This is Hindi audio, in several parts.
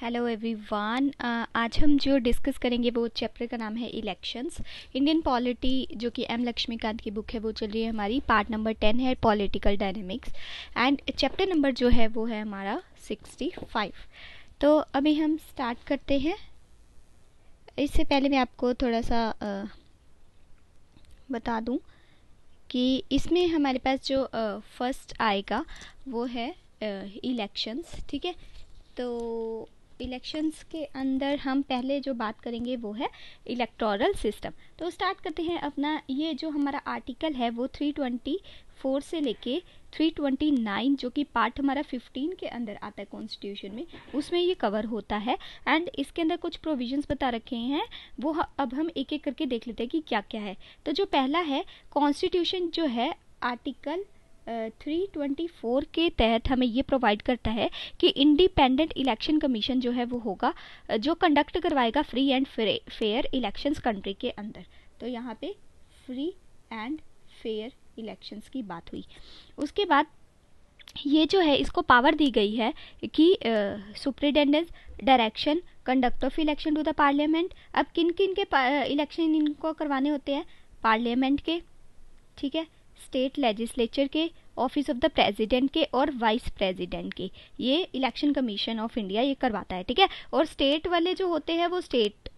हेलो एवरीवन uh, आज हम जो डिस्कस करेंगे वो चैप्टर का नाम है इलेक्शंस इंडियन पॉलिटी जो कि एम लक्ष्मीकांत की बुक है वो चल रही है हमारी पार्ट नंबर टेन है political dynamics and chapter number जो है वो है हमारा सिक्सटी फाइव तो अभी हम स्टार्ट करते हैं इससे पहले मैं आपको थोड़ा सा आ, बता दूँ कि इसमें हमारे पास जो आ, फर्स्ट आएगा वो है इलेक्शंस ठीक है तो इलेक्शंस के अंदर हम पहले जो बात करेंगे वो है इलेक्टोरल सिस्टम तो स्टार्ट करते हैं अपना ये जो हमारा आर्टिकल है वो 324 से लेके 329 जो कि पार्ट हमारा 15 के अंदर आता है कॉन्स्टिट्यूशन में उसमें ये कवर होता है एंड इसके अंदर कुछ प्रोविजंस बता रखे हैं वो अब हम एक एक करके देख लेते हैं कि क्या क्या है तो जो पहला है कॉन्स्टिट्यूशन जो है आर्टिकल 324 के तहत हमें ये प्रोवाइड करता है कि इंडिपेंडेंट इलेक्शन कमीशन जो है वो होगा जो कंडक्ट करवाएगा free and fair elections country के अंदर तो यहाँ पे फ्री एंड फेयर इलेक्शंस की बात हुई उसके बाद ये जो है इसको पावर दी गई है कि superintendence direction conduct of election to the parliament अब किन किन के इलेक्शन इनको करवाने होते हैं पार्लियामेंट के ठीक है स्टेट लेजिस्लेचर के ऑफिस ऑफ द प्रेसिडेंट के और वाइस प्रेसिडेंट के ये इलेक्शन कमीशन ऑफ इंडिया ये करवाता है ठीक है और स्टेट वाले जो होते हैं वो स्टेट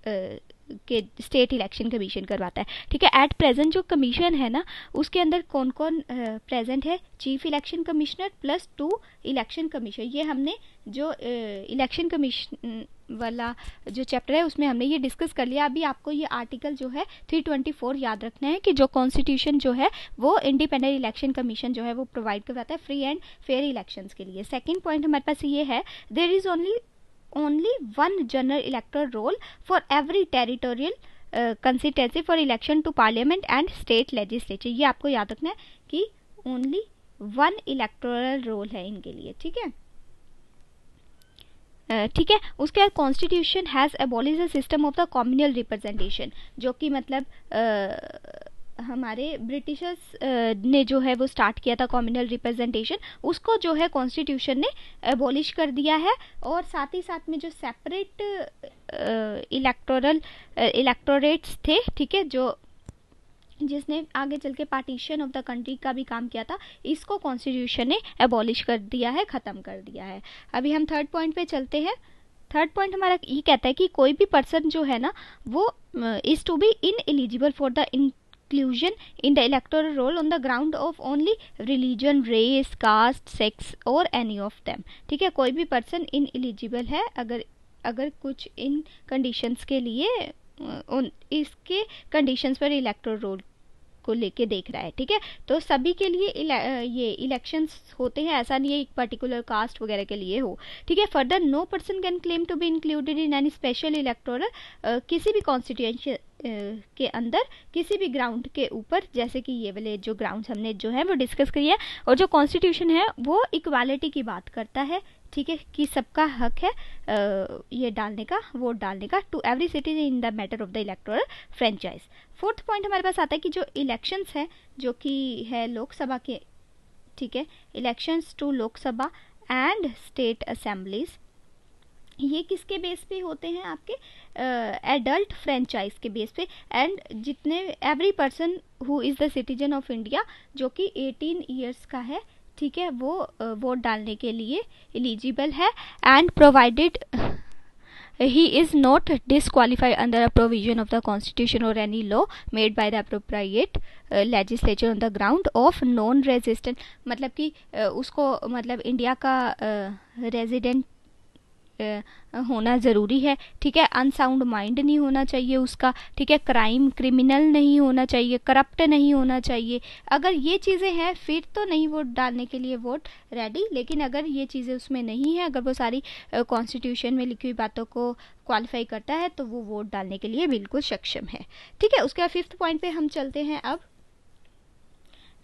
के स्टेट इलेक्शन कमीशन करवाता है ठीक है एट प्रेजेंट जो कमीशन है ना उसके अंदर कौन कौन प्रेजेंट है chief election commissioner plus two election commission ये हमने जो इलेक्शन कमीशन वाला जो चैप्टर है उसमें हमने ये डिस्कस कर लिया अभी आपको ये आर्टिकल जो है 324 याद रखना है कि जो कॉन्स्टिट्यूशन जो है वो इंडिपेंडेंट इलेक्शन कमीशन जो है वो प्रोवाइड करवाता है फ्री एंड फेयर इलेक्शंस के लिए सेकेंड पॉइंट हमारे पास ये है there is only only one general elector roll for every territorial constituency for election to parliament and state legislature ये आपको याद रखना है कि ओनली वन इलेक्टोरल रोल है इनके लिए ठीक है ठीक है उसके बाद constitution has abolish the system of the communal representation जो कि मतलब आ, हमारे ब्रिटिशर्स ने जो है वो स्टार्ट किया था कॉम्यूनल रिप्रेजेंटेशन उसको जो है कॉन्स्टिट्यूशन ने एबॉलिश कर दिया है और साथ ही साथ में जो सेपरेट इलेक्टोरल इलेक्टोरेट्स थे ठीक है जो जिसने आगे चल के पार्टीशन ऑफ द कंट्री का भी काम किया था इसको कॉन्स्टिट्यूशन ने एबॉलिश कर दिया है ख़त्म कर दिया है अभी हम थर्ड पॉइंट पे चलते हैं थर्ड पॉइंट हमारा ये कहता है कि कोई भी पर्सन जो है ना वो is to be ineligible for the inclusion in the electoral roll on the ground of only religion race caste sex और एनी ऑफ them ठीक है कोई भी पर्सन इन एलिजिबल है अगर अगर कुछ इन कंडीशंस के लिए उन इसके कंडीशंस पर इलेक्टोरल रोल को लेके देख रहा है ठीक है तो सभी के लिए इले, ये इलेक्शंस होते हैं ऐसा नहीं है एक पर्टिकुलर कास्ट वगैरह के लिए हो ठीक है further no person can claim to be included in any special electoral किसी भी कॉन्स्टिट्यूंसी के अंदर किसी भी ग्राउंड के ऊपर जैसे कि ये वाले जो ग्राउंड हमने जो है वो डिस्कस किया और जो कॉन्स्टिट्यूशन है वो इक्वालिटी की बात करता है ठीक है कि सबका हक है आ, ये डालने का वोट डालने का to every citizen in the matter of the electoral franchise fourth point हमारे पास आता है कि जो इलेक्शंस है जो कि है लोकसभा के ठीक है elections to Lok Sabha and state assemblies ये किसके बेस पे होते हैं आपके एडल्ट uh, फ्रेंचाइज के बेस पे एंड जितने every person who is the citizen of India जो कि 18 ईयर्स का है ठीक है वो वोट डालने के लिए एलिजिबल है and provided he is not disqualified under a provision of the constitution और any law made by the appropriate legislature on the ground of non residence मतलब कि उसको मतलब इंडिया का रेजिडेंट होना ज़रूरी है ठीक है अनसाउंड माइंड नहीं होना चाहिए उसका ठीक है क्राइम क्रिमिनल नहीं होना चाहिए करप्ट नहीं होना चाहिए अगर ये चीज़ें हैं फिर तो नहीं वोट डालने के लिए वोट रेडी लेकिन अगर ये चीज़ें उसमें नहीं है अगर वो सारी कॉन्स्टिट्यूशन में लिखी हुई बातों को क्वालिफाई करता है तो वो वोट डालने के लिए बिल्कुल सक्षम है ठीक है उसके बाद फिफ्थ पॉइंट पे हम चलते हैं अब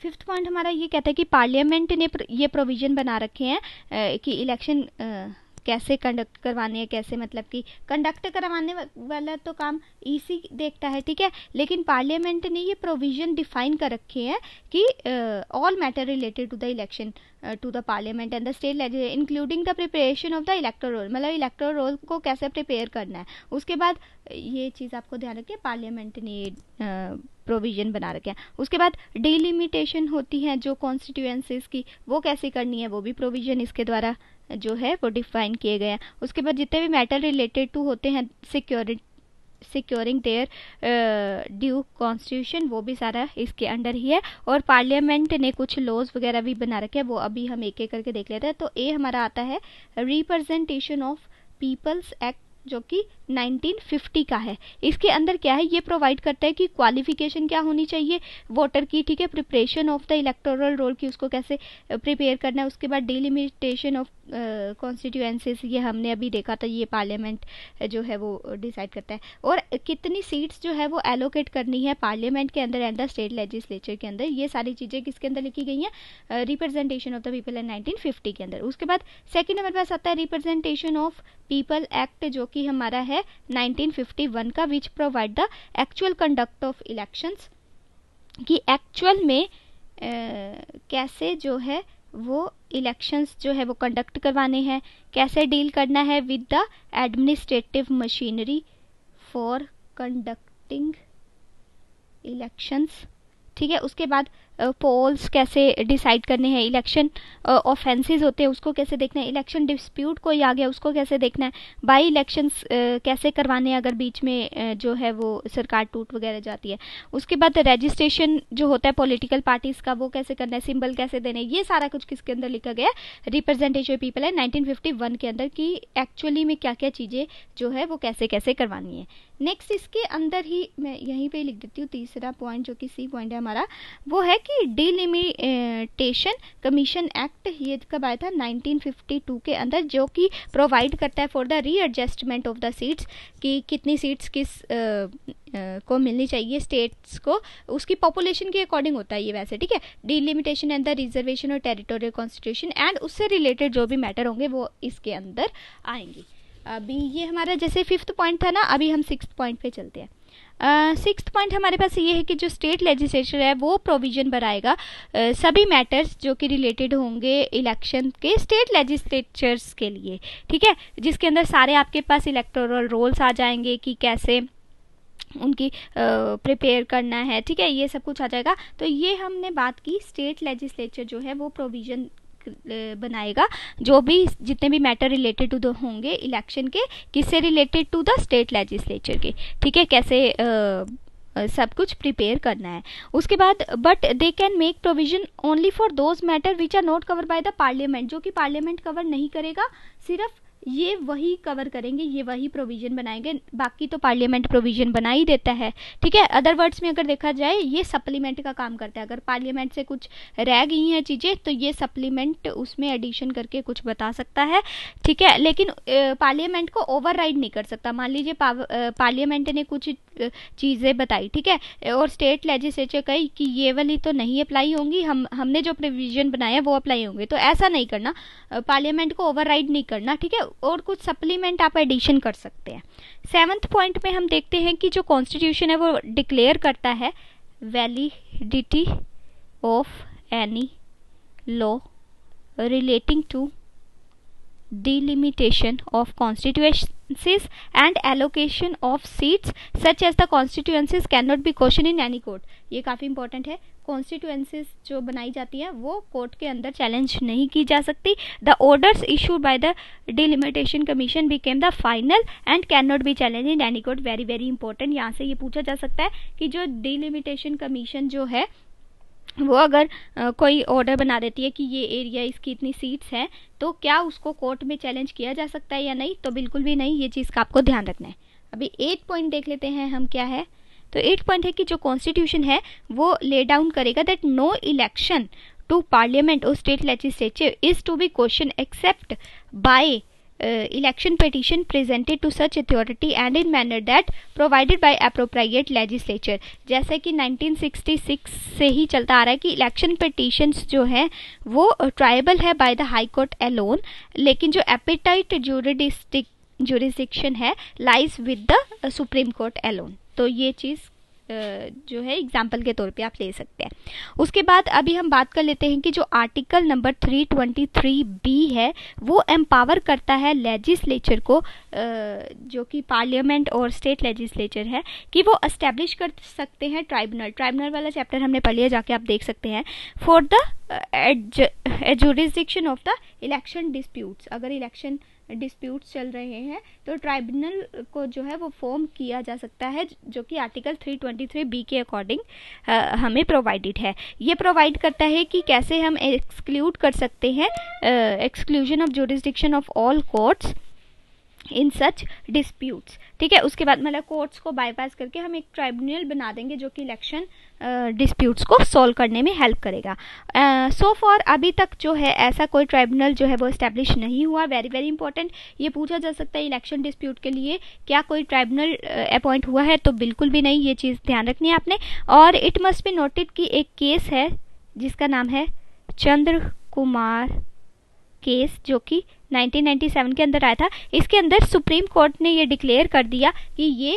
फिफ्थ पॉइंट हमारा ये कहता है कि पार्लियामेंट ने ये प्रोविज़न बना रखे हैं कि इलेक्शन कैसे कंडक्ट करवाने हैं कैसे मतलब कि कंडक्ट करवाने वाला तो काम ईसी देखता है ठीक है लेकिन पार्लियामेंट ने ये प्रोविजन डिफाइन कर रखे हैं कि all matter related to the election to the parliament and the state legislature including the preparation of the electoral roll मतलब इलेक्ट्रो रोल को कैसे प्रिपेयर करना है उसके बाद ये चीज़ आपको ध्यान रखिए पार्लियामेंट ने प्रोविजन बना रखे हैं उसके बाद डिलिमिटेशन होती है जो कॉन्स्टिट्यूएंसीज की वो कैसे करनी है वो भी प्रोविजन इसके द्वारा जो है वो डिफाइन किए गए हैं उसके बाद जितने भी मैटर रिलेटेड टू होते हैं security securing their due constitution वो भी सारा इसके अंडर ही है और पार्लियामेंट ने कुछ लॉज वगैरह भी बना रखे हैं वो अभी हम एक एक करके देख लेते हैं तो ए हमारा आता है रिप्रजेंटेशन ऑफ पीपल्स एक्ट जो कि 1950 का है इसके अंदर क्या है ये प्रोवाइड करता है कि क्वालिफिकेशन क्या होनी चाहिए वोटर की ठीक है preparation of the electoral roll की उसको कैसे प्रिपेयर uh, करना है उसके बाद डिलिमिटेशन ऑफ कॉन्स्टिट्यूएंसीज ये हमने अभी देखा था ये पार्लियामेंट जो है वो डिसाइड करता है और कितनी सीट्स जो है वो एलोकेट करनी है पार्लियामेंट के अंदर एंड द स्टेट लेजिस्लेचर के अंदर ये सारी चीज़ें किसके अंदर लिखी गई हैं representation of the people and 1950 के अंदर उसके बाद सेकेंड नंबर पास आता है रिप्रेजेंटेशन ऑफ पीपल एक्ट जो कि हमारा है नाइनटीन का which provide the actual conduct of elections कि एक्चुअल में आ, कैसे जो है वो इलेक्शंस जो है वो कंडक्ट करवाने हैं कैसे डील करना है with the administrative machinery for conducting elections ठीक है उसके बाद पोल्स कैसे डिसाइड करने हैं इलेक्शन ऑफेंसेस होते हैं उसको कैसे देखना है इलेक्शन डिस्प्यूट कोई आ गया उसको कैसे देखना है बाई इलेक्शंस कैसे करवाने हैं अगर बीच में जो है वो सरकार टूट वगैरह जाती है उसके बाद रजिस्ट्रेशन जो होता है पॉलिटिकल पार्टीज का वो कैसे करना है सिंबल कैसे देने ये सारा कुछ किसके अंदर लिखा गया है रिप्रेजेंटेशन पीपल है नाइनटीन के अंदर कि एक्चुअली में क्या क्या चीज़ें जो है वो कैसे कैसे करवानी है नेक्स्ट इसके अंदर ही मैं यहीं पे लिख देती हूँ तीसरा पॉइंट जो कि सी पॉइंट है हमारा वो है कि डिलिमिटेशन कमीशन एक्ट ये कब आया था 1952 के अंदर जो कि प्रोवाइड करता है for the readjustment of the seats कि कितनी सीट्स किस आ, आ, को मिलनी चाहिए स्टेट्स को उसकी पॉपुलेशन के अकॉर्डिंग होता है ये वैसे ठीक है डिलिमिटेशन एंड द रिजर्वेशन और टेरिटोरियल कॉन्स्टिट्यूशन एंड उससे रिलेटेड जो भी मैटर होंगे वो इसके अंदर आएंगी अभी ये हमारा जैसे फिफ्थ पॉइंट था ना अभी हम सिक्स पॉइंट पे चलते हैं सिक्स uh, पॉइंट हमारे पास ये है कि जो स्टेट लेजिस्लेचर है वो प्रोविजन बनाएगा uh, सभी मैटर्स जो कि रिलेटेड होंगे इलेक्शन के स्टेट लेजिस्लेचर्स के लिए ठीक है जिसके अंदर सारे आपके पास इलेक्टोरल रोल्स आ जाएंगे कि कैसे उनकी प्रिपेयर करना है ठीक है ये सब कुछ आ जाएगा तो ये हमने बात की स्टेट लेजिस्लेचर जो है वो प्रोविजन बनाएगा जो भी जितने भी मैटर रिलेटेड टू द होंगे इलेक्शन के किससे related to the state legislature के ठीक है कैसे आ, सब कुछ प्रिपेयर करना है उसके बाद but they can make provision only for those matter which are not cover by the parliament जो कि पार्लियामेंट कवर नहीं करेगा सिर्फ ये वही कवर करेंगे ये वही प्रोविज़न बनाएंगे बाकी तो पार्लियामेंट प्रोविज़न बना ही देता है ठीक है अदर वर्ड्स में अगर देखा जाए ये सप्लीमेंट का काम करता है अगर पार्लियामेंट से कुछ रह गई हैं चीज़ें तो ये सप्लीमेंट उसमें एडिशन करके कुछ बता सकता है ठीक है लेकिन पार्लियामेंट को ओवर नहीं कर सकता मान लीजिए पार्लियामेंट ने कुछ चीज़ें बताई ठीक है और स्टेट लेजिस्लेचर कही कि ये वाली तो नहीं अप्लाई होंगी हम हमने जो प्रोविजन बनाया वो अप्लाई होंगे तो ऐसा नहीं करना पार्लियामेंट को ओवर नहीं करना ठीक है और कुछ सप्लीमेंट आप एडिशन कर सकते हैं सेवन्थ पॉइंट में हम देखते हैं कि जो कॉन्स्टिट्यूशन है वो डिक्लेयर करता है validity of any law relating to delimitation of constitution constituencies and allocation of seats such as the constituencies cannot be questioned in any court ये काफ़ी इंपॉर्टेंट है कॉन्स्टिट्यूएंसीज जो बनाई जाती हैं वो कोर्ट के अंदर चैलेंज नहीं की जा सकती the orders issued by the delimitation commission became the final and can not be challenge in any court very very important यहाँ से ये पूछा जा सकता है कि जो डिलिमिटेशन कमीशन जो है वो अगर कोई ऑर्डर बना देती है कि ये एरिया इसकी इतनी सीट्स हैं तो क्या उसको कोर्ट में चैलेंज किया जा सकता है या नहीं तो बिल्कुल भी नहीं ये चीज़ का आपको ध्यान रखना है अभी एट पॉइंट देख लेते हैं हम क्या है तो एट पॉइंट है कि जो कॉन्स्टिट्यूशन है वो ले डाउन करेगा that no election to parliament और state legislature is to be question except by uh, election petition presented to such authority and in manner that provided by appropriate legislature जैसा कि 1966 से ही चलता आ रहा है कि इलेक्शन पिटिशंस जो है वो ट्राइबल है by the high court alone लेकिन जो एपिटाइट जूरिडिस्टिक जुरिस्डिक्शन है lies with the supreme court alone तो ये चीज़ जो है एग्जाम्पल के तौर पे आप ले सकते हैं उसके बाद अभी हम बात कर लेते हैं कि जो आर्टिकल नंबर 323 बी है वो एम्पावर करता है लेजिस्लेचर को जो कि पार्लियामेंट और स्टेट लेजिस्लेचर है कि वो एस्टेब्लिश कर सकते हैं ट्राइब्यूनल ट्राइब्यूनल वाला चैप्टर हमने पढ़ लिया जाके आप देख सकते हैं for the jurisdiction of the election disputes अगर इलेक्शन election डिस्प्यूट्स चल रहे हैं तो ट्राइब्यूनल को जो है वो फॉर्म किया जा सकता है जो कि आर्टिकल 323 बी के अकॉर्डिंग हमें प्रोवाइडेड है ये प्रोवाइड करता है कि कैसे हम एक्सक्लूड कर सकते हैं exclusion of jurisdiction of all courts in such disputes ठीक है उसके बाद मतलब कोर्ट्स को बाईपास करके हम एक ट्राइब्यूनल बना देंगे जो कि इलेक्शन डिस्प्यूट्स को सॉल्व करने में हेल्प करेगा सो uh, फॉर so अभी तक जो है ऐसा कोई ट्राइब्यूनल जो है वो इस्टेब्लिश नहीं हुआ वेरी वेरी इंपॉर्टेंट ये पूछा जा सकता है इलेक्शन डिस्प्यूट के लिए क्या कोई ट्राइब्यूनल अपॉइंट uh, हुआ है तो बिल्कुल भी नहीं ये चीज़ ध्यान रखनी है आपने और इट मस्ट बी नोटेड कि एक केस है जिसका नाम है चंद्र कुमार केस जो कि 1997 के अंदर आया था इसके अंदर सुप्रीम कोर्ट ने ये डिक्लेयर कर दिया कि ये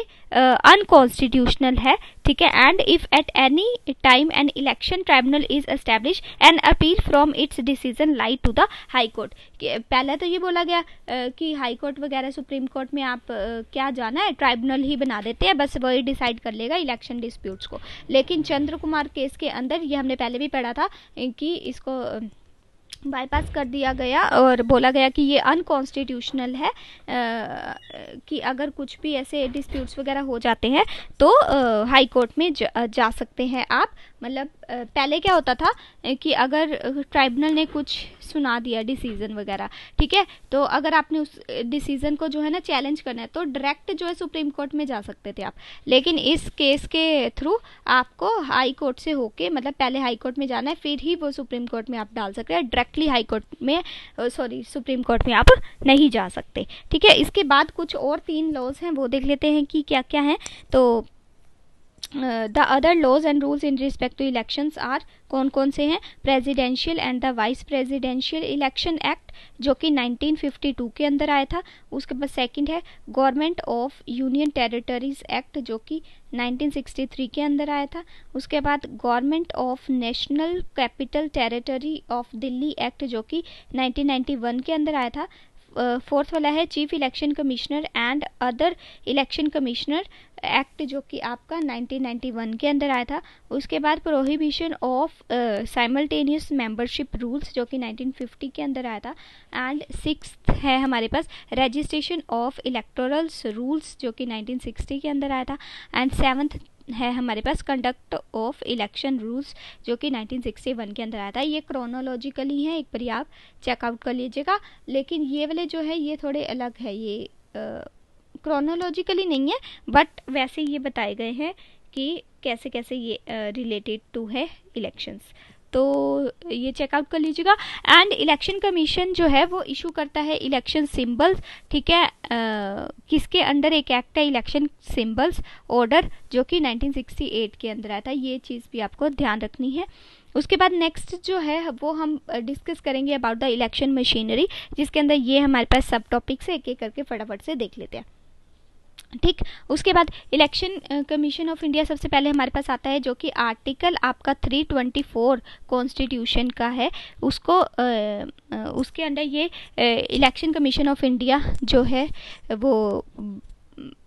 अनकॉन्स्टिट्यूशनल है ठीक है and if at any time an election tribunal is establish an appeal from its decision lies to the high court पहले तो ये बोला गया uh, कि हाई कोर्ट वगैरह सुप्रीम कोर्ट में आप uh, क्या जाना है ट्राइब्यूनल ही बना देते हैं बस वही डिसाइड कर लेगा इलेक्शन डिस्प्यूट्स को लेकिन चंद्र कुमार केस के अंदर ये हमने पहले भी पढ़ा था कि इसको uh, बाईपास कर दिया गया और बोला गया कि ये अनकॉन्स्टिट्यूशनल है आ, कि अगर कुछ भी ऐसे डिस्प्यूट्स वगैरह हो जाते हैं तो आ, हाई कोर्ट में ज, जा सकते हैं आप मतलब पहले क्या होता था कि अगर ट्राइब्यूनल ने कुछ सुना दिया डिसीजन वगैरह ठीक है तो अगर आपने उस डिसीजन को जो है ना चैलेंज करना है तो डायरेक्ट जो है सुप्रीम कोर्ट में जा सकते थे आप लेकिन इस केस के थ्रू आपको हाई कोर्ट से होके मतलब पहले हाई कोर्ट में जाना है फिर ही वो सुप्रीम कोर्ट में आप डाल सकते हैं डायरेक्टली हाई कोर्ट में सॉरी सुप्रीम कोर्ट में आप नहीं जा सकते ठीक है इसके बाद कुछ और तीन लॉज हैं वो देख लेते हैं कि क्या क्या हैं तो the other laws and rules in respect to elections are कौन कौन से हैं presidential and the vice presidential election act जो कि 1952 के अंदर आया था उसके बाद सेकंड है government of union territories act जो कि 1963 के अंदर आया था उसके बाद government of national capital territory of Delhi act जो कि वन के अंदर आया था फोर्थ uh, वाला है chief election commissioner and other election commissioner act जो कि आपका 1991 के अंदर आया था उसके बाद prohibition of simultaneous membership rules जो कि 1950 के अंदर आया था एंड सिक्स है हमारे पास रजिस्ट्रेशन ऑफ इलेक्टोरल्स रूल्स जो कि 1960 के अंदर आया था एंड सेवन्थ है हमारे पास कंडक्ट ऑफ इलेक्शन रूल्स जो कि 1961 के अंदर आया था ये क्रोनोलॉजिकली है एक बार आप चेकआउट कर लीजिएगा लेकिन ये वाले जो है ये थोड़े अलग है ये आ, uh, क्रोनोलॉजिकली नहीं है बट वैसे ये बताए गए हैं कि कैसे कैसे ये रिलेटेड टू है इलेक्शंस तो ये चेकआउट कर लीजिएगा एंड इलेक्शन कमीशन जो है वो इशू करता है इलेक्शन सिंबल्स ठीक है आ, किसके अंडर एक एक्ट है इलेक्शन सिंबल्स ऑर्डर जो कि 1968 के अंदर आया था ये चीज़ भी आपको ध्यान रखनी है उसके बाद नेक्स्ट जो है वो हम डिस्कस करेंगे अबाउट द इलेक्शन मशीनरी जिसके अंदर ये हमारे पास सब टॉपिक्स है एक एक करके फटाफट से देख लेते हैं ठीक उसके बाद इलेक्शन कमीशन ऑफ इंडिया सबसे पहले हमारे पास आता है जो कि आर्टिकल आपका 324 कॉन्स्टिट्यूशन का है उसको आ, उसके अंडर ये इलेक्शन कमीशन ऑफ इंडिया जो है वो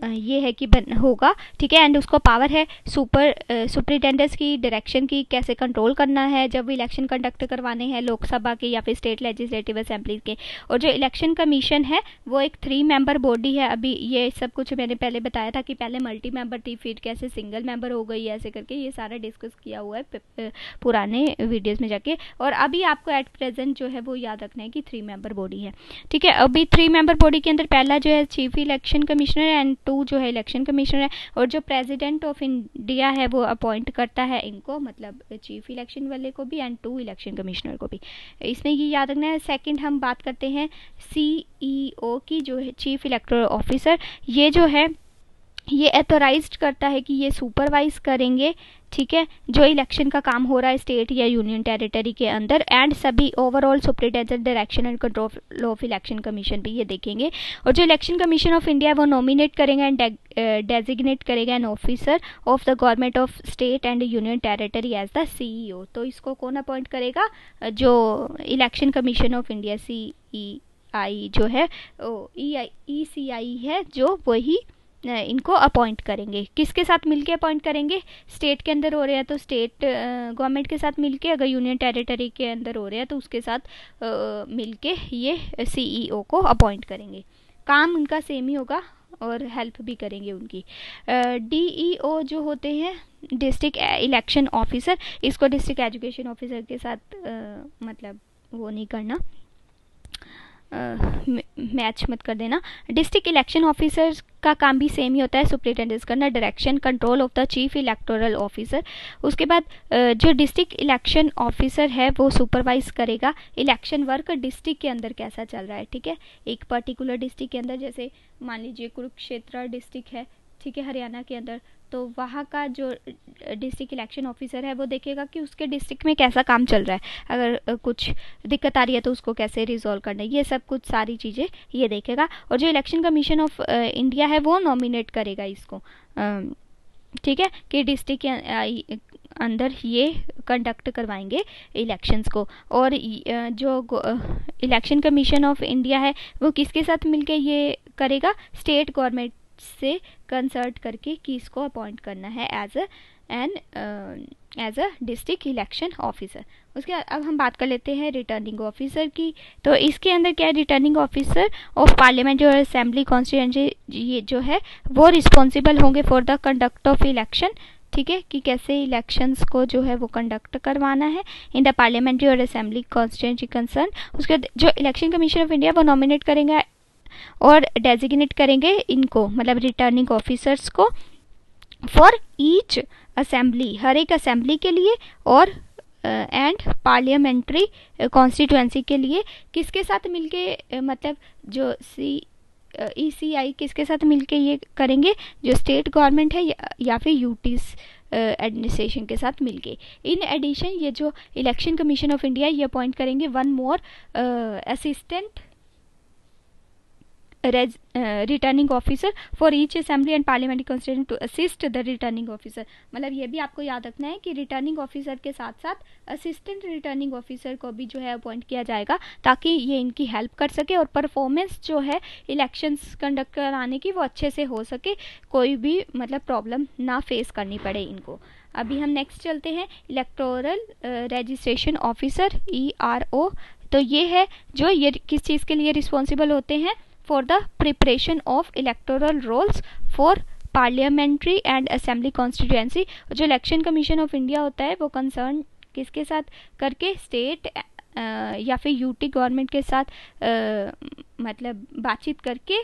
ये है कि बन होगा ठीक है एंड उसको पावर है सुपर सुपरिटेंडेंस की डायरेक्शन की कैसे कंट्रोल करना है जब इलेक्शन कंडक्ट करवाने हैं लोकसभा के या फिर स्टेट लेजिस्लेटिव असेंबली के और जो इलेक्शन कमीशन है वो एक थ्री मेंबर बॉडी है अभी ये सब कुछ मैंने पहले बताया था कि पहले मल्टी मेंबर थी फिर कैसे सिंगल मेंबर हो गई ऐसे करके ये सारा डिस्कस किया हुआ है पुराने वीडियोज़ में जाके और अभी आपको एट प्रेजेंट जो है वो याद रखना है कि थ्री मेंबर बॉडी है ठीक है अभी थ्री मेंबर बॉडी के अंदर पहला जो है chief election commissioner and two जो है इलेक्शन कमिश्नर है और जो प्रेसिडेंट ऑफ इंडिया है वो अपॉइंट करता है इनको मतलब चीफ इलेक्शन वाले को भी एंड टू इलेक्शन कमिश्नर को भी इसमें ये याद रखना है सेकेंड हम बात करते हैं सी e की जो है चीफ इलेक्टोरल ऑफिसर ये जो है ये एथोराइज करता है कि ये सुपरवाइज करेंगे ठीक है जो इलेक्शन का काम हो रहा है स्टेट या यूनियन टेरिटरी के अंदर एंड सभी overall superintendent direction and control of election commission भी ये देखेंगे और जो इलेक्शन कमीशन ऑफ इंडिया वो नॉमिनेट करेंगे एंड डेजिग्नेट करेगा an officer of the government of state and union territory as the C तो इसको कौन अपॉइंट करेगा जो election commission of India C E I जो है ई आई ई सी आई है जो वही इनको अपॉइंट करेंगे किसके साथ मिलके अपॉइंट करेंगे स्टेट के अंदर हो रहे हैं तो स्टेट गवर्नमेंट के साथ मिलके अगर यूनियन टेरिटरी के अंदर हो रहे हैं तो उसके साथ मिलके ये सीईओ e को अपॉइंट करेंगे काम उनका सेम ही होगा और हेल्प भी करेंगे उनकी डीईओ uh, e जो होते हैं डिस्ट्रिक्ट इलेक्शन ऑफिसर इसको डिस्ट्रिक्ट एजुकेशन ऑफिसर के साथ uh, मतलब वो नहीं करना मैच मत कर देना डिस्ट्रिक्ट इलेक्शन ऑफिसर का काम भी सेम ही होता है सुप्रिटेंडेंस करना direction control of the chief electoral officer उसके बाद जो डिस्ट्रिक्ट इलेक्शन ऑफिसर है वो सुपरवाइज करेगा इलेक्शन वर्क डिस्ट्रिक्ट के अंदर कैसा चल रहा है ठीक है एक पर्टिकुलर डिस्ट्रिक्ट के अंदर जैसे मान लीजिए कुरुक्षेत्र डिस्ट्रिक्ट है ठीक है हरियाणा के अंदर तो वहाँ का जो डिस्ट्रिक्ट इलेक्शन ऑफिसर है वो देखेगा कि उसके डिस्ट्रिक्ट में कैसा काम चल रहा है अगर कुछ दिक्कत आ रही है तो उसको कैसे रिजॉल्व करना है ये सब कुछ सारी चीज़ें ये देखेगा और जो इलेक्शन कमीशन ऑफ इंडिया है वो नॉमिनेट करेगा इसको ठीक है कि डिस्ट्रिक्ट के अंदर ये कंडक्ट करवाएंगे इलेक्शंस को और जो इलेक्शन कमीशन ऑफ इंडिया है वो किसके साथ मिलके ये करेगा स्टेट गवर्नमेंट से कंसल्ट करके कि इसको अपॉइंट करना है as uh, a and as a district election officer उसके बाद अब हम बात कर लेते हैं रिटर्निंग ऑफिसर की तो इसके अंदर क्या है रिटर्निंग ऑफिसर ऑफ पार्लियामेंट और असेंबली कॉन्स्टिट्यूंसी ये जो है वो रिस्पॉन्सिबल होंगे for the conduct of election ठीक है कि कैसे इलेक्शंस को जो है वो कंडक्ट करवाना है इन द पार्लियामेंट्री और असेंबली कॉन्स्टिट्यूंसी कंसर्न उसके बाद जो इलेक्शन कमीशन ऑफ इंडिया वो नॉमिनेट करेंगे और डेजिग्नेट करेंगे इनको मतलब रिटर्निंग ऑफिसर्स को फॉर ईच असेंबली हर एक असेंबली के लिए और एंड पार्लियामेंट्री कॉन्स्टिट्यूंसी के लिए किसके साथ मिलके uh, मतलब जो सी ई सी आई किसके साथ मिलके ये करेंगे जो स्टेट गवर्नमेंट है या, या फिर यूटीज़ एडमिनिस्ट्रेशन uh, के साथ मिलके इन एडिशन ये जो इलेक्शन कमीशन ऑफ इंडिया ये अपॉइंट करेंगे one more assistant returning officer for each assembly and parliamentary constitution to assist the returning officer मतलब ये भी आपको याद रखना है कि रिटर्निंग ऑफिसर के साथ साथ असिस्टेंट रिटर्निंग ऑफिसर को भी जो है अपॉइंट किया जाएगा ताकि ये इनकी हेल्प कर सके और परफॉर्मेंस जो है इलेक्शंस कंडक्ट कराने की वो अच्छे से हो सके कोई भी मतलब प्रॉब्लम ना फेस करनी पड़े इनको अभी हम नेक्स्ट चलते हैं electoral registration officer E R O तो ये है जो ये किस चीज़ के लिए रिस्पॉन्सिबल होते हैं for the preparation of electoral rolls for parliamentary and assembly constituency जो इलेक्शन कमीशन ऑफ इंडिया होता है वो कंसर्न किसके साथ करके स्टेट या फिर यूटी गवर्नमेंट के साथ आ, मतलब बातचीत करके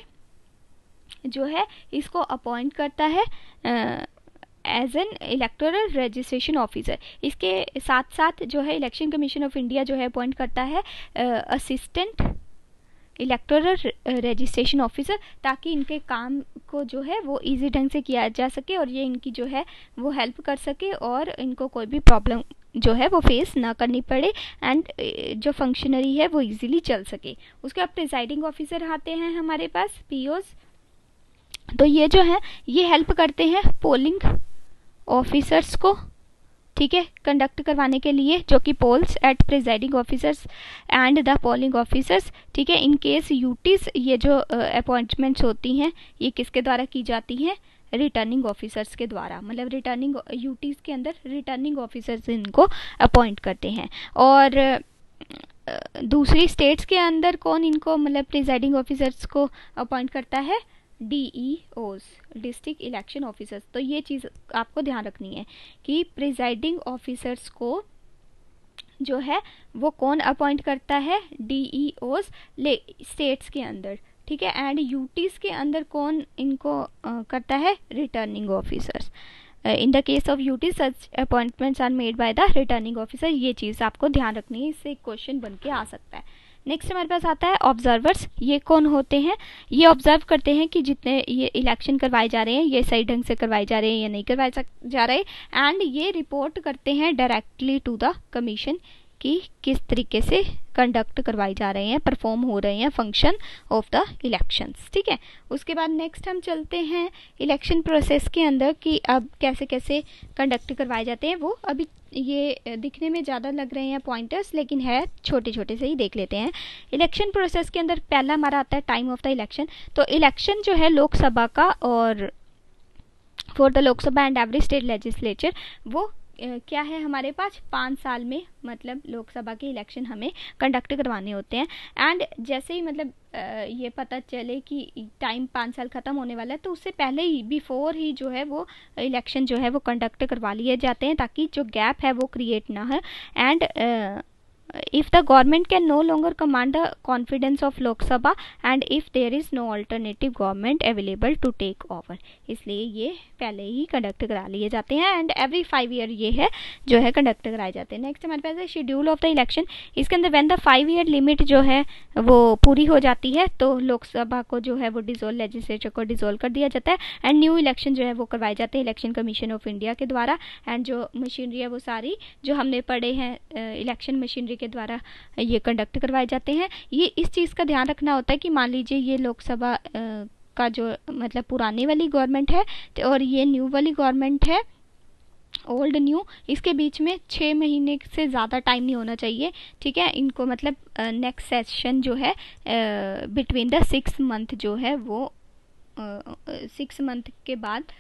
जो है इसको अपॉइंट करता है as an electoral registration officer इसके साथ साथ जो है इलेक्शन कमीशन ऑफ इंडिया जो है अपॉइंट करता है असिस्टेंट इलेक्टोरल रजिस्ट्रेशन ऑफिसर ताकि इनके काम को जो है वो इजी ढंग से किया जा सके और ये इनकी जो है वो हेल्प कर सके और इनको कोई भी प्रॉब्लम जो है वो फेस ना करनी पड़े एंड uh, जो फंक्शनरी है वो इजीली चल सके उसके बाद प्रिजाइडिंग ऑफिसर आते हैं हमारे पास पी तो ये जो है ये हेल्प करते हैं पोलिंग ऑफिसर्स को ठीक है कंडक्ट करवाने के लिए जो कि polls at presiding officers and the polling officers ठीक है इन केस यूटीज ये जो अपॉइंटमेंट्स uh, होती हैं ये किसके द्वारा की जाती हैं रिटर्निंग ऑफिसर्स के द्वारा मतलब रिटर्निंग यूटीज के अंदर रिटर्निंग ऑफिसर्स इनको अपॉइंट करते हैं और uh, दूसरी स्टेट्स के अंदर कौन इनको मतलब प्रिजाइडिंग ऑफिसर्स को अपॉइंट करता है डी ई ओस डिस्ट्रिक्ट इलेक्शन ऑफिसर्स तो ये चीज़ आपको ध्यान रखनी है कि प्रिजाइडिंग ऑफिसर्स को जो है वो कौन अपॉइंट करता है डी ई ओस ले स्टेट्स के अंदर ठीक है एंड यूटीज़ के अंदर कौन इनको आ, करता है returning officers in the case of UT such appointments are made by the returning officer ये चीज़ आपको ध्यान रखनी है इससे एक क्वेश्चन बन के आ सकता है नेक्स्ट हमारे पास आता है ऑब्जर्वर्स ये कौन होते हैं ये ऑब्जर्व करते हैं कि जितने ये इलेक्शन करवाए जा रहे हैं ये सही ढंग से करवाए जा रहे हैं या नहीं करवाए जा रहे एंड ये रिपोर्ट करते हैं डायरेक्टली टू द कमीशन कि किस तरीके से कंडक्ट करवाए जा रहे हैं परफॉर्म हो रहे हैं फंक्शन ऑफ द इलेक्शंस ठीक है उसके बाद नेक्स्ट हम चलते हैं इलेक्शन प्रोसेस के अंदर कि अब कैसे कैसे कंडक्ट करवाए जाते हैं वो अभी ये दिखने में ज़्यादा लग रहे हैं पॉइंटर्स लेकिन है छोटे छोटे से ही देख लेते हैं इलेक्शन प्रोसेस के अंदर पहला हमारा आता है टाइम ऑफ द इलेक्शन तो इलेक्शन जो है लोकसभा का और for the Lok Sabha and every state legislature वो क्या है हमारे पास पाँच साल में मतलब लोकसभा के इलेक्शन हमें कंडक्ट करवाने होते हैं एंड जैसे ही मतलब ये पता चले कि टाइम पाँच साल ख़त्म होने वाला है तो उससे पहले ही बिफोर ही जो है वो इलेक्शन जो है वो कंडक्ट करवा लिए जाते हैं ताकि जो गैप है वो क्रिएट ना हो and if the government can no longer command the confidence of Lok Sabha and if there is no alternative government available to take over इसलिए ये पहले ही कंडक्ट करा लिए जाते हैं एंड एवरी फाइव ईयर ये है जो है कंडक्ट कराए जाते हैं नेक्स्ट हमारे पास है शेड्यूल ऑफ द इलेक्शन इसके अंदर when the five year limit जो है वो पूरी हो जाती है तो लोकसभा को जो है वो डिजोल्व लेजिस्लेचर को डिजोल्व कर दिया जाता है एंड न्यू इलेक्शन जो है वो करवाए जाते हैं इलेक्शन कमीशन ऑफ इंडिया के द्वारा एंड जो मशीनरी है वो सारी जो हमने पढ़े हैं इलेक्शन मशीनरी के द्वारा ये कंडक्ट करवाए जाते हैं ये इस चीज़ का ध्यान रखना होता है कि मान लीजिए ये लोकसभा का जो मतलब पुरानी वाली गवर्नमेंट है तो और ये न्यू वाली गवर्नमेंट है ओल्ड न्यू इसके बीच में छः महीने से ज़्यादा टाइम नहीं होना चाहिए ठीक है इनको मतलब नेक्स्ट सेशन जो है बिटवीन द सिक्स मंथ जो है वो सिक्स uh, मंथ के बाद uh,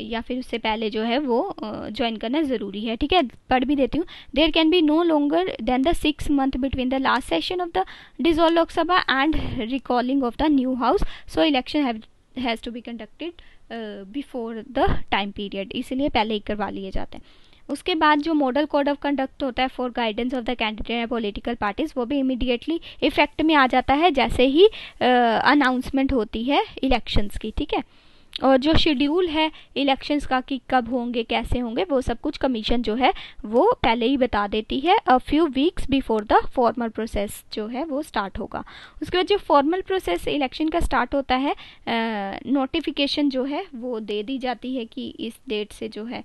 या फिर उससे पहले जो है वो ज्वाइन करना ज़रूरी है ठीक है पढ़ भी देती हूँ there can be no longer than the six month between the last session of the dissolve Lok Sabha and recalling of the new house so election has to be conducted before the time period इसीलिए पहले ही करवा लिए जाते हैं उसके बाद जो मॉडल कोड ऑफ कंडक्ट होता है for guidance of the candidate and political parties वो भी इमीडिएटली इफेक्ट में आ जाता है जैसे ही अनाउंसमेंट uh, होती है इलेक्शंस की ठीक है और जो शेड्यूल है इलेक्शंस का कि कब होंगे कैसे होंगे वो सब कुछ कमीशन जो है वो पहले ही बता देती है a few weeks before the formal process जो है वो स्टार्ट होगा उसके बाद जो फॉर्मल प्रोसेस इलेक्शन का स्टार्ट होता है नोटिफिकेशन जो है वो दे दी जाती है कि इस डेट से जो है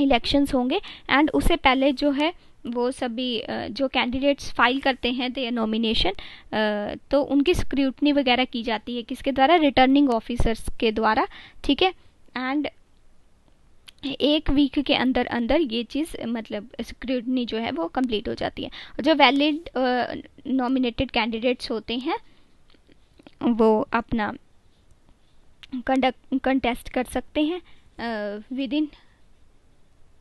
इलेक्शंस होंगे एंड उससे पहले जो है वो सभी जो कैंडिडेट्स फाइल करते हैं दे नॉमिनेशन तो उनकी स्क्रूटनी वगैरह की जाती है किसके द्वारा रिटर्निंग ऑफिसर्स के द्वारा ठीक है एंड एक वीक के अंदर अंदर ये चीज़ मतलब स्क्रूटनी जो है वो कंप्लीट हो जाती है और जो वैलिड नॉमिनेटेड कैंडिडेट्स होते हैं वो अपना कंडक्ट कंटेस्ट कर सकते हैं विद इन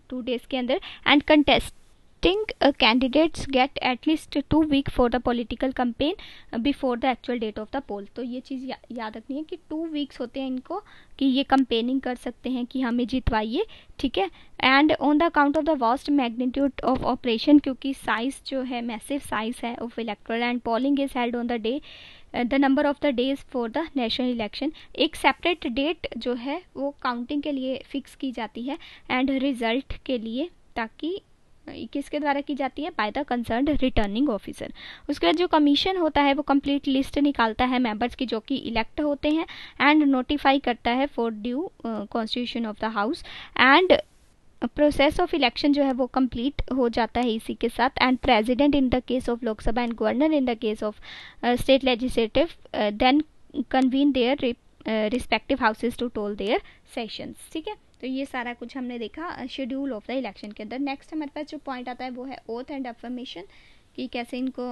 टू डेज के अंदर and contesting candidates get at least two week two the for campaign before the actual date of the poll तो ये चीज़ या, याद रखनी है कि टू वीक्स होते हैं इनको कि ये कंपेनिंग कर सकते हैं कि हमें जितवाइए ठीक है and on the account of the vast magnitude of operation क्योंकि साइज जो है मैसिव साइज है of electoral and polling is held on the day the number of the days for the national election एक सेपरेट डेट जो है वो काउंटिंग के लिए फिक्स की जाती है एंड रिजल्ट के लिए ताकि uh, किसके द्वारा की जाती है by the concern returning officer उसके बाद जो कमीशन होता है वो कंप्लीट लिस्ट निकालता है मेंबर्स की जो कि इलेक्ट होते हैं एंड नोटिफाई करता है for due constitution of the house and process of election जो है वो कंप्लीट हो जाता है इसी के साथ and president in the case of Lok Sabha and governor in the case of state legislative then convene their respective houses to toll their sessions ठीक है तो ये सारा कुछ हमने देखा शेड्यूल ऑफ द इलेक्शन के अंदर नेक्स्ट हमारे पास जो पॉइंट आता है वो है ओथ एंड अफर्मेशन कि कैसे इनको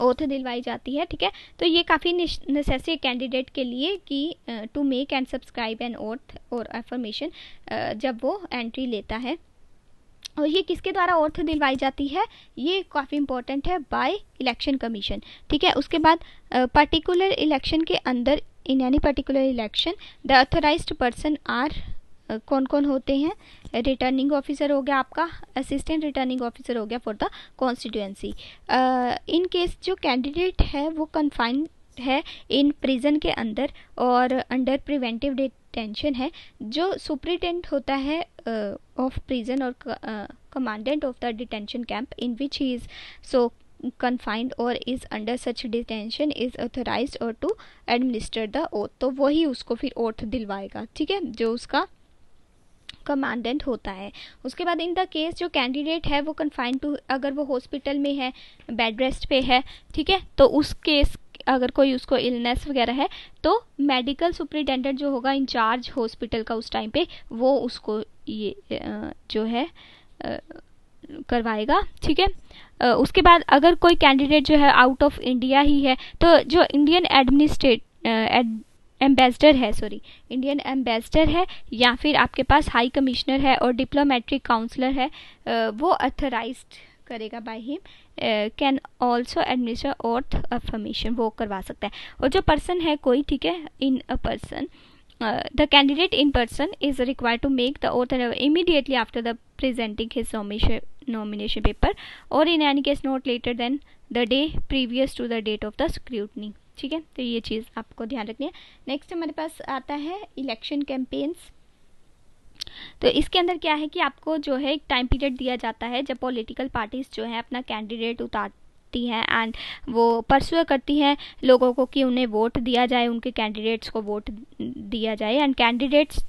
ओथ दिलवाई जाती है ठीक है तो ये काफ़ी नेसेसरी कैंडिडेट के लिए कि to make and subscribe an oath और एफर्मेशन जब वो एंट्री लेता है और ये किसके द्वारा ओर्थ दिलवाई जाती है ये काफ़ी इंपॉर्टेंट है बाय इलेक्शन कमीशन ठीक है उसके बाद पर्टिकुलर इलेक्शन के अंदर in any particular election the authorize person are कौन कौन होते हैं रिटर्निंग ऑफिसर हो गया आपका असिस्टेंट रिटर्निंग ऑफिसर हो गया for the constituency in case जो कैंडिडेट है वो कन्फाइंड है इन प्रिजन के अंदर और अंडर प्रिवेंटिव डिटेंशन है जो सुप्रिटेंट होता है ऑफ प्रिजन और commandant of the detention camp in which he is so confined और is under such detention is authorize और टू एडमिनिस्टर द ओथ तो वही उसको फिर ओथ दिलवाएगा ठीक है जो उसका कमांडेंट होता है उसके बाद इन द केस जो कैंडिडेट है वो कन्फाइंड टू अगर वो हॉस्पिटल में है बेड रेस्ट पे है ठीक है तो उस केस अगर कोई उसको इलनेस वगैरह है तो मेडिकल सुप्रिटेंडेंट जो होगा इंचार्ज हॉस्पिटल का उस टाइम पे वो उसको ये जो है करवाएगा ठीक है उसके बाद अगर कोई कैंडिडेट जो है आउट ऑफ इंडिया ही है तो जो इंडियन एडमिनिस्ट्रेट एड एम्बेसडर है सॉरी इंडियन एम्बेसडर है या फिर आपके पास हाई कमिश्नर है और डिप्लोमेट्रिक काउंसलर है वो अथोराइज करेगा by him can also administer oath affirmation वो करवा सकता है और जो पर्सन है कोई ठीक है in a person the candidate in person is require to make the oath immediately after the presenting his nomination nomination paper और in any case not later than the day previous to the date of the scrutiny ठीक है तो ये चीज़ आपको ध्यान रखनी है नेक्स्ट हमारे पास आता है इलेक्शन कैंपेन्स तो इसके अंदर क्या है कि आपको जो है एक टाइम पीरियड दिया जाता है जब पॉलिटिकल पार्टीज जो है अपना कैंडिडेट उतारती हैं एंड वो परसू करती हैं लोगों को कि उन्हें वोट दिया जाए उनके कैंडिडेट्स को वोट दिया जाए and candidates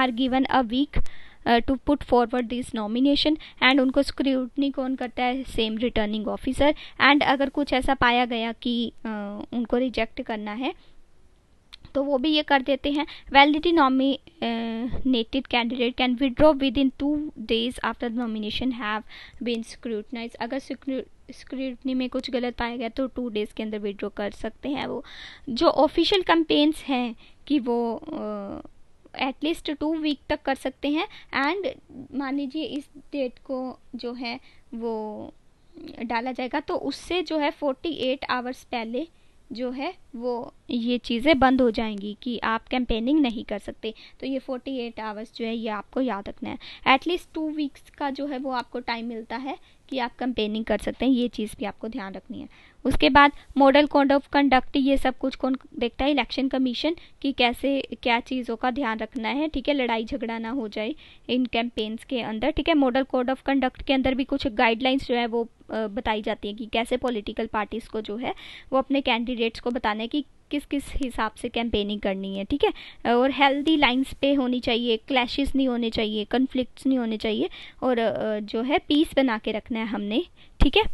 are given a week to put forward this nomination and उनको स्क्रूटनी कौन करता है सेम रिटर्निंग ऑफिसर एंड अगर कुछ ऐसा पाया गया कि uh, उनको रिजेक्ट करना है तो वो भी ये कर देते हैं validity nominated candidate can withdraw within two days after nomination have been scrutinise अगर स्क्रूटनी में कुछ गलत पाया गया तो टू डेज के अंदर विड्रॉ कर सकते हैं वो जो ऑफिशियल कंपेन्स हैं कि वो uh, एटलीस्ट टू वीक तक कर सकते हैं एंड मान लीजिए इस डेट को जो है वो डाला जाएगा तो उससे जो है फोर्टी एट आवर्स पहले जो है वो ये चीज़ें बंद हो जाएंगी कि आप कैंपेनिंग नहीं कर सकते तो ये 48 आवर्स जो है ये आपको याद रखना है एटलीस्ट टू वीक्स का जो है वो आपको टाइम मिलता है कि आप कैंपेनिंग कर सकते हैं ये चीज़ भी आपको ध्यान रखनी है उसके बाद मॉडल कोड ऑफ कंडक्ट ये सब कुछ कौन देखता है इलेक्शन कमीशन कि कैसे क्या चीज़ों का ध्यान रखना है ठीक है लड़ाई झगड़ा ना हो जाए इन कैंपेन्स के अंदर ठीक है मॉडल कोड ऑफ कंडक्ट के अंदर भी कुछ गाइडलाइंस जो है वो बताई जाती है कि कैसे पॉलिटिकल पार्टीज़ को जो है वो अपने कैंडिडेट्स को बताना है कि किस किस हिसाब से कैंपेनिंग करनी है ठीक है और हेल्दी लाइंस पे होनी चाहिए क्लैशेस नहीं होने चाहिए कन्फ्लिक्ट्स नहीं होने चाहिए और जो है पीस बना के रखना है हमने ठीक है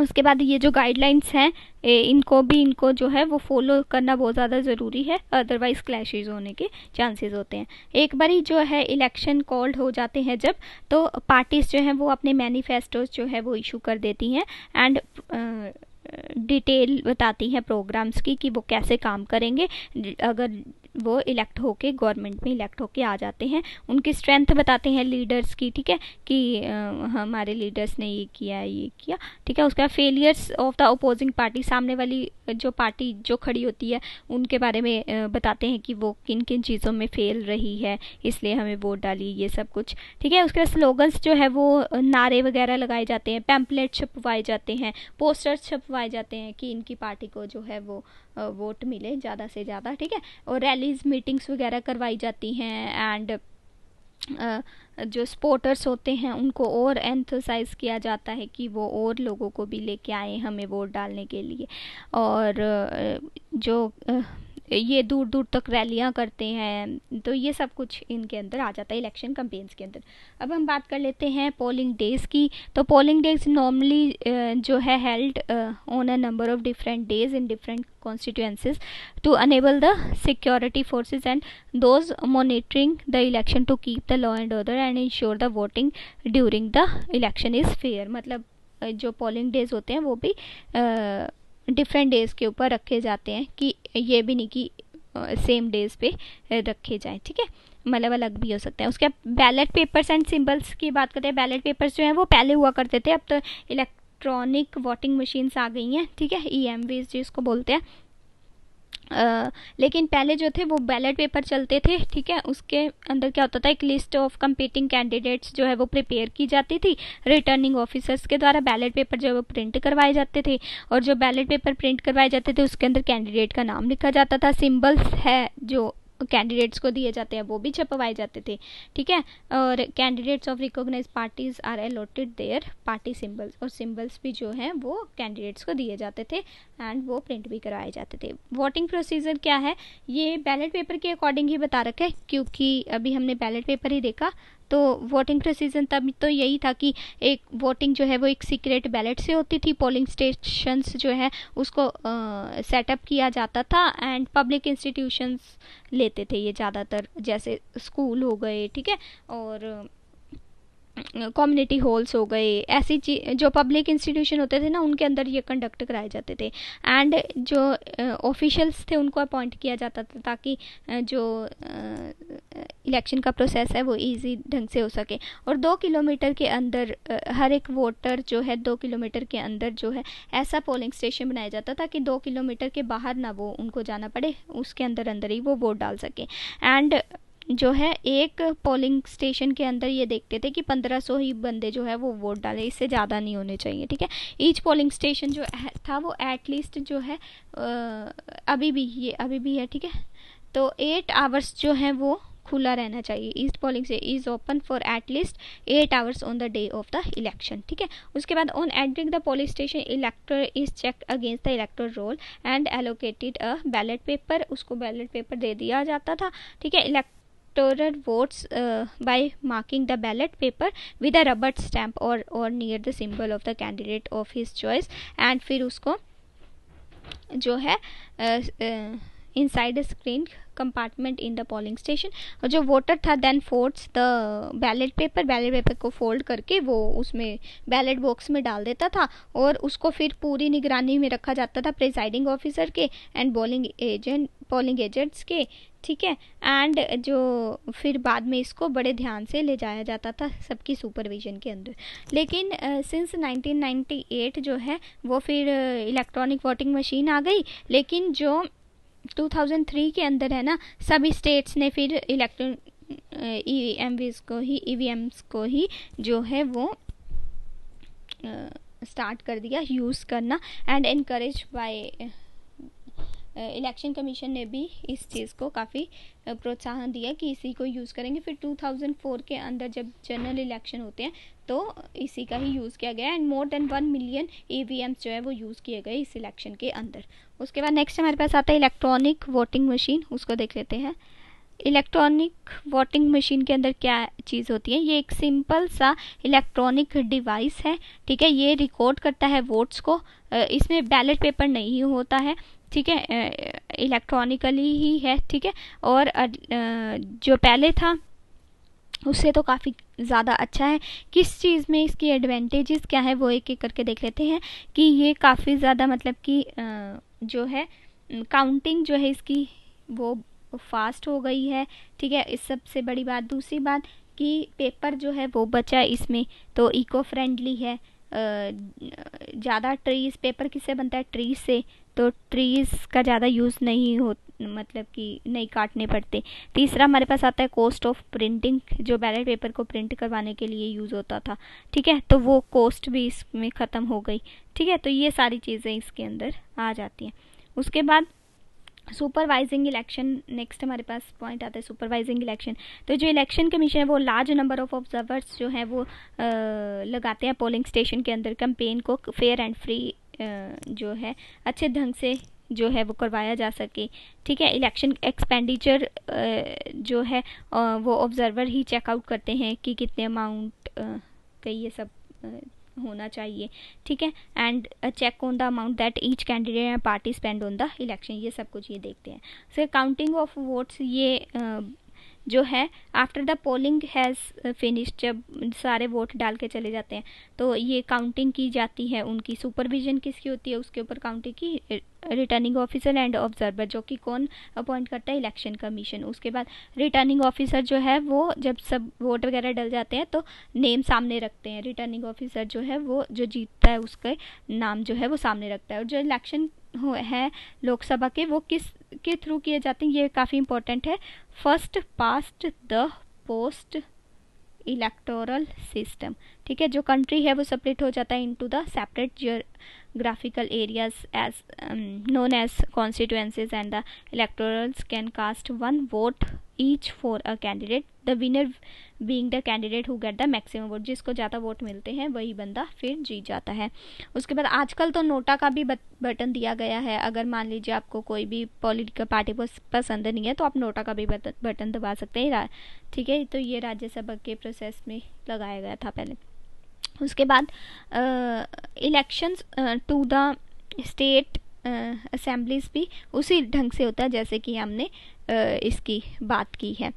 उसके बाद ये जो गाइडलाइंस हैं इनको भी इनको जो है वो फॉलो करना बहुत ज़्यादा ज़रूरी है अदरवाइज़ क्लैशेज होने के चांसेस होते हैं एक बारी जो है इलेक्शन कॉल्ड हो जाते हैं जब तो पार्टीज़ जो हैं वो अपने मैनिफेस्टोज जो है वो इशू कर देती हैं एंड डिटेल बताती हैं प्रोग्राम्स की कि वो कैसे काम करेंगे अगर वो इलेक्ट होके गवर्नमेंट में इलेक्ट होके आ जाते हैं उनकी स्ट्रेंथ बताते हैं लीडर्स की ठीक है कि आ, हमारे लीडर्स ने ये किया ये किया ठीक है उसके बाद failures of the opposing party सामने वाली जो पार्टी जो खड़ी होती है उनके बारे में बताते हैं कि वो किन किन चीज़ों में फेल रही है इसलिए हमें वोट डाली ये सब कुछ ठीक है उसके बाद स्लोगन्स जो है वो नारे वगैरह लगाए जाते हैं पैम्पलेट छपवाए जाते हैं पोस्टर्स छपवा लगवाए जाते हैं कि इनकी पार्टी को जो है वो वोट मिले ज़्यादा से ज़्यादा ठीक है और रैलीज मीटिंग्स वगैरह करवाई जाती हैं एंड जो सपोर्टर्स होते हैं उनको और एंथोसाइज किया जाता है कि वो और लोगों को भी लेके आए हमें वोट डालने के लिए और जो ये दूर दूर तक रैलियाँ करते हैं तो ये सब कुछ इनके अंदर आ जाता है इलेक्शन कंपेन्स के अंदर अब हम बात कर लेते हैं पोलिंग डेज की तो पोलिंग डेज नॉर्मली जो है held on a number of different days in different constituencies to enable the security forces and those monitoring the election to keep the law and order and ensure the voting during the election is fair मतलब जो पोलिंग डेज होते हैं वो भी uh, डिफरेंट डेज़ के ऊपर रखे जाते हैं कि ये भी नहीं कि सेम डेज़ पे रखे जाएँ ठीक है मतलब अलग भी हो सकते हैं उसके बैलेट पेपर्स एंड सिंबल्स की बात करते हैं बैलेट पेपर्स जो हैं वो पहले हुआ करते थे अब तो इलेक्ट्रॉनिक वोटिंग मशीन्स आ गई हैं ठीक है ई e एम जिसको बोलते हैं आ, लेकिन पहले जो थे वो बैलेट पेपर चलते थे ठीक है उसके अंदर क्या होता था एक लिस्ट ऑफ कंपीटिंग कैंडिडेट्स जो है वो प्रिपेयर की जाती थी रिटर्निंग ऑफिसर्स के द्वारा बैलेट पेपर जो है वो प्रिंट करवाए जाते थे और जो बैलेट पेपर प्रिंट करवाए जाते थे उसके अंदर कैंडिडेट का नाम लिखा जाता था सिम्बल्स है जो कैंडिडेट्स को दिए जाते हैं वो भी छपवाए जाते थे ठीक है और candidates of recognise parties are allotted their party symbols और सिंबल्स भी जो हैं वो कैंडिडेट्स को दिए जाते थे एंड वो प्रिंट भी करवाए जाते थे वोटिंग प्रोसीजर क्या है ये बैलेट पेपर के अकॉर्डिंग ही बता रखा है क्योंकि अभी हमने बैलेट पेपर ही देखा तो वोटिंग प्रोसीजन तब तो यही था कि एक वोटिंग जो है वो एक सीक्रेट बैलेट से होती थी पोलिंग स्टेशंस जो है उसको सेटअप किया जाता था एंड पब्लिक इंस्टीट्यूशंस लेते थे ये ज़्यादातर जैसे स्कूल हो गए ठीक है और कम्युनिटी हॉल्स हो गए ऐसी जो पब्लिक इंस्टीट्यूशन होते थे ना उनके अंदर ये कंडक्ट कराए जाते थे एंड जो ऑफिशियल्स थे उनको अपॉइंट किया जाता था ताकि जो इलेक्शन का प्रोसेस है वो इजी ढंग से हो सके और दो किलोमीटर के अंदर हर एक वोटर जो है दो किलोमीटर के अंदर जो है ऐसा पोलिंग स्टेशन बनाया जाता था कि दो किलोमीटर के बाहर ना वो उनको जाना पड़े उसके अंदर अंदर ही वो वोट डाल सके एंड जो है एक पोलिंग स्टेशन के अंदर ये देखते थे कि 1500 ही बंदे जो है वो वोट डाले इससे ज़्यादा नहीं होने चाहिए ठीक है ईच पोलिंग स्टेशन जो था वो एटलीस्ट जो है अभी भी ये अभी भी है ठीक है तो एट आवर्स जो है वो खुला रहना चाहिए ईस्ट पोलिंग से is open for at least eight hours on the day of the election ठीक है उसके बाद on entering the polling station elector is check against the elector roll and allocated a ballot paper उसको बैलेट पेपर दे दिया जाता था ठीक है elect electoral votes uh, by marking the ballot paper with a rubber stamp or or near the symbol of the candidate of his choice and फिर उसको जो है inside screen compartment in the polling station और जो वोटर था then folds the ballot paper ballot paper को फोल्ड करके वो उसमें बैलेट बॉक्स में डाल देता था और उसको फिर पूरी निगरानी में रखा जाता था प्रिजाइडिंग ऑफिसर के and polling agent polling agents के ठीक है एंड जो फिर बाद में इसको बड़े ध्यान से ले जाया जाता था सबकी सुपरविजन के अंदर लेकिन सिंस uh, 1998 जो है वो फिर इलेक्ट्रॉनिक वोटिंग मशीन आ गई लेकिन जो 2003 के अंदर है ना सभी स्टेट्स ने फिर इलेक्ट्रॉन ई एम को ही ई e को ही जो है वो स्टार्ट कर दिया यूज़ करना and increase by election commission ने भी इस चीज़ को काफ़ी प्रोत्साहन दिया कि इसी को यूज़ करेंगे फिर 2004 के अंदर जब जनरल इलेक्शन होते हैं तो इसी का ही यूज़ किया गया and more than one million E जो है वो यूज़ किए गए इस इलेक्शन के अंदर उसके बाद नेक्स्ट हमारे पास आता है इलेक्ट्रॉनिक वोटिंग मशीन उसको देख लेते हैं इलेक्ट्रॉनिक वोटिंग मशीन के अंदर क्या चीज़ होती है ये एक सिंपल सा इलेक्ट्रॉनिक डिवाइस है ठीक है ये रिकॉर्ड करता है वोट्स को इसमें बैलेट पेपर नहीं होता है ठीक है इलेक्ट्रॉनिकली ही है ठीक है और जो पहले था उससे तो काफ़ी ज़्यादा अच्छा है किस चीज़ में इसकी एडवांटेजेस क्या है वो एक एक करके देख लेते हैं कि ये काफ़ी ज़्यादा मतलब कि जो है काउंटिंग जो है इसकी वो फास्ट हो गई है ठीक है इस सबसे बड़ी बात दूसरी बात कि पेपर जो है वो बचा इसमें तो इको फ्रेंडली है ज़्यादा ट्रीज पेपर किससे बनता है ट्रीज से तो ट्रीज का ज़्यादा यूज़ नहीं हो मतलब कि नहीं काटने पड़ते तीसरा हमारे पास आता है कॉस्ट ऑफ प्रिंटिंग जो बैलेट पेपर को प्रिंट करवाने के लिए यूज़ होता था ठीक है तो वो कॉस्ट भी इसमें ख़त्म हो गई ठीक है तो ये सारी चीज़ें इसके अंदर आ जाती हैं उसके बाद सुपरवाइजिंग इलेक्शन नेक्स्ट हमारे पास पॉइंट आता है सुपरवाइजिंग इलेक्शन तो जो इलेक्शन कमीशन है वो लार्ज नंबर ऑफ ऑब्जर्वर्स जो है वो आ, लगाते हैं पोलिंग स्टेशन के अंदर कैंपेन को फेयर एंड फ्री जो है अच्छे ढंग से जो है वो करवाया जा सके ठीक है इलेक्शन एक्सपेंडिचर जो है वो ऑब्जर्वर ही चेकआउट करते हैं कि कितने अमाउंट का ये सब होना चाहिए ठीक है and check on the amount that each candidate and party spend on the election ये सब कुछ ये देखते हैं सर काउंटिंग ऑफ वोट्स ये uh, जो है after the polling has finish जब सारे वोट डाल के चले जाते हैं तो ये काउंटिंग की जाती है उनकी सुपरविजन किसकी होती है उसके ऊपर काउंटिंग की रिटर्निंग ऑफिसर एंड ऑब्जर्वर जो कि कौन अपॉइंट करता है इलेक्शन कमीशन उसके बाद रिटर्निंग ऑफिसर जो है वो जब सब वोट वगैरह डल जाते हैं तो नेम सामने रखते हैं रिटर्निंग ऑफिसर जो है वो जो जीतता है उसके नाम जो है वो सामने रखता है और जो इलेक्शन है लोकसभा के वो किस के थ्रू किए जाते हैं ये काफ़ी इंपॉर्टेंट है first past the post electoral system ठीक है जो कंट्री है वो सेपरेट हो जाता है into the separate graphical areas as um, known as constituencies and the electorals can cast one vote each for a candidate the winner being the candidate who get the maximum vote जिसको ज़्यादा वोट मिलते हैं वही बंदा फिर जीत जाता है उसके बाद आजकल तो नोटा का भी बटन दिया गया है अगर मान लीजिए आपको कोई भी पॉलिटिकल पार्टी को पसंद नहीं है तो आप नोटा का भी बटन दबा सकते हैं ठीक है तो ये राज्यसभा के प्रोसेस में लगाया गया था पहले उसके बाद elections to the state assemblies भी उसी ढंग से होता है जैसे कि हमने uh, इसकी बात की है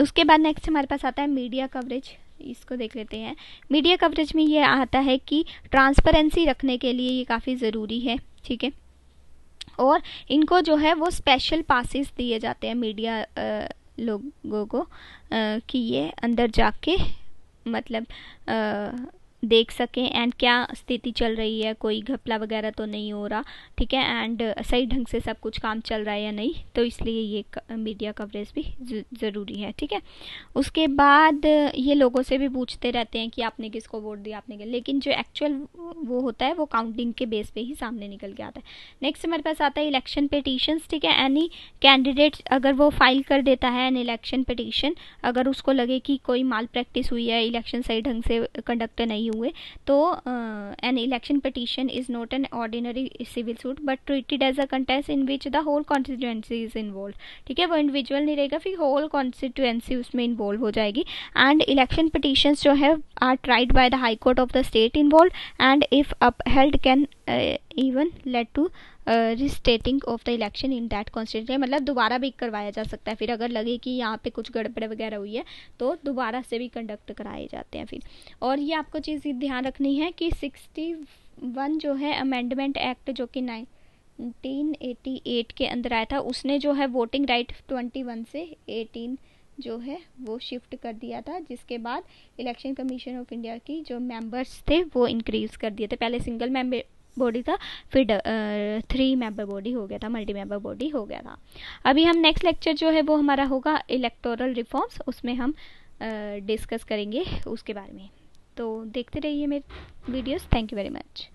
उसके बाद नेक्स्ट हमारे पास आता है मीडिया कवरेज इसको देख लेते हैं मीडिया कवरेज में ये आता है कि ट्रांसपेरेंसी रखने के लिए ये काफ़ी ज़रूरी है ठीक है और इनको जो है वो स्पेशल पासिस दिए जाते हैं मीडिया लोगों को आ, कि ये अंदर जाके मतलब आ, देख सकें एंड क्या स्थिति चल रही है कोई घपला वगैरह तो नहीं हो रहा ठीक है एंड सही ढंग से सब कुछ काम चल रहा है या नहीं तो इसलिए ये मीडिया कवरेज भी ज़रूरी है ठीक है उसके बाद ये लोगों से भी पूछते रहते हैं कि आपने किसको वोट दिया आपने क्या लेकिन जो एक्चुअल वो होता है वो काउंटिंग के बेस पर ही सामने निकल के आता है नेक्स्ट हमारे पास आता है इलेक्शन पटिशन ठीक है एनी कैंडिडेट अगर वो फाइल कर देता है एन इलेक्शन पटिशन अगर उसको लगे कि कोई माल प्रैक्टिस हुई है इलेक्शन सही ढंग से कंडक्ट नहीं नहीं हुए तो an election petition is not an ordinary civil suit but treated as a contest in which the whole constituency is involve ठीक है वो इंडिविजुअल नहीं रहेगा फिर होल कॉन्स्टिट्युएंसी उसमें इन्वॉल्व हो जाएगी एंड इलेक्शन पटिशन जो है are tried by the high court of the state involve and if upheld can even lead to restating of the election in that constituency मतलब दोबारा भी करवाया जा सकता है फिर अगर लगे कि यहाँ पे कुछ गड़बड़ वगैरह हुई है तो दोबारा से भी कंडक्ट कराए जाते हैं फिर और ये आपको चीज़ ध्यान रखनी है कि सिक्सटी वन जो है अमेंडमेंट एक्ट जो कि नाइन 1988 के अंदर आया था उसने जो है वोटिंग राइट 21 से 18 जो है वो शिफ्ट कर दिया था जिसके बाद इलेक्शन कमीशन ऑफ इंडिया की जो मेंबर्स थे वो इंक्रीज कर दिए थे पहले सिंगल मेंबर बॉडी था फिर थ्री मेंबर बॉडी हो गया था मल्टी मेंबर बॉडी हो गया था अभी हम नेक्स्ट लेक्चर जो है वो हमारा होगा इलेक्टोरल रिफॉर्म्स उसमें हम डिस्कस करेंगे उसके बारे में तो देखते रहिए मेरे videos thank you very much